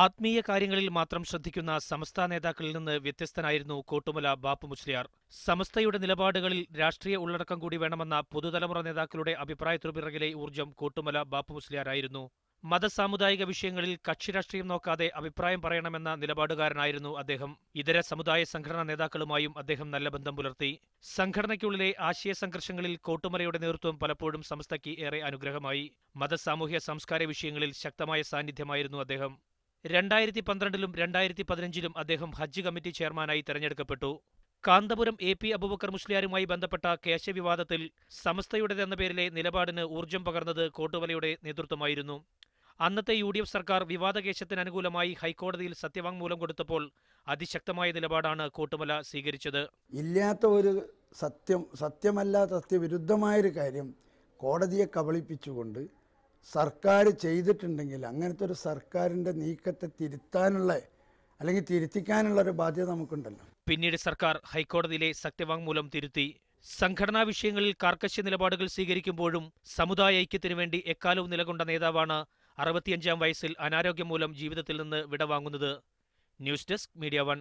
ആത്മീയ കാര്യങ്ങളിൽ മാത്രം ശ്രദ്ധിക്കുന്ന സമസ്ത നേതാക്കളിൽ നിന്ന് വ്യത്യസ്തനായിരുന്നു കോട്ടുമല ബാപ്പു മുസ്ലിയാർ സമസ്തയുടെ നിലപാടുകളിൽ രാഷ്ട്രീയ ഉള്ളടക്കം കൂടി വേണമെന്ന പുതുതലമുറ നേതാക്കളുടെ പിറകിലെ ഊർജ്ജം കോട്ടുമല ബാപ്പു മുസ്ലിയാറായിരുന്നു മതസാമുദായിക വിഷയങ്ങളിൽ രാഷ്ട്രീയം നോക്കാതെ അഭിപ്രായം പറയണമെന്ന നിലപാടുകാരനായിരുന്നു അദ്ദേഹം ഇതര സമുദായ സംഘടനാ നേതാക്കളുമായും അദ്ദേഹം നല്ല ബന്ധം പുലർത്തി സംഘടനയ്ക്കുള്ളിലെ ആശയ സംഘർഷങ്ങളിൽ കോട്ടുമലയുടെ നേതൃത്വം പലപ്പോഴും സംസ്ഥയ്ക്ക് ഏറെ അനുഗ്രഹമായി മതസാമൂഹ്യ സംസ്കാര വിഷയങ്ങളിൽ ശക്തമായ സാന്നിധ്യമായിരുന്നു അദ്ദേഹം രണ്ടായിരത്തി പന്ത്രണ്ടിലും രണ്ടായിരത്തി പതിനഞ്ചിലും അദ്ദേഹം ഹജ്ജ് കമ്മിറ്റി ചെയർമാനായി തെരഞ്ഞെടുക്കപ്പെട്ടു കാന്തപുരം എ പി അബുബക്കർ മുസ്ലിയാരുമായി ബന്ധപ്പെട്ട കേശവിവാദത്തിൽ സമസ്തയുടേതെന്ന പേരിലെ നിലപാടിന് ഊർജം പകർന്നത് കോട്ടുവലയുടെ നേതൃത്വമായിരുന്നു അന്നത്തെ യു ഡി എഫ് സർക്കാർ വിവാദ കേശത്തിന് അനുകൂലമായി ഹൈക്കോടതിയിൽ സത്യവാങ്മൂലം കൊടുത്തപ്പോൾ അതിശക്തമായ നിലപാടാണ് കോട്ടുമല സ്വീകരിച്ചത് ഇല്ലാത്ത ഒരു സത്യം സത്യമല്ലാത്ത സത്യവിരുദ്ധമായൊരു കാര്യം കോടതിയെ കബളിപ്പിച്ചുകൊണ്ട് സർക്കാർ ചെയ്തിട്ടുണ്ടെങ്കിൽ അങ്ങനത്തെ ഒരു സർക്കാരിൻ്റെ നീക്കത്തെ തിരുത്താനുള്ള അല്ലെങ്കിൽ തിരുത്തിക്കാനുള്ള ഒരു ബാധ്യത നമുക്കുണ്ടല്ലോ പിന്നീട് സർക്കാർ ഹൈക്കോടതിയിലെ സത്യവാങ്മൂലം തിരുത്തി സംഘടനാ വിഷയങ്ങളിൽ കാർക്കശ്യ നിലപാടുകൾ സ്വീകരിക്കുമ്പോഴും സമുദായ ഐക്യത്തിനു വേണ്ടി എക്കാലവും നിലകൊണ്ട നേതാവാണ് അറുപത്തിയഞ്ചാം വയസ്സിൽ അനാരോഗ്യം മൂലം ജീവിതത്തിൽ നിന്ന് വിടവാങ്ങുന്നത് ന്യൂസ് ഡെസ്ക് മീഡിയ വൺ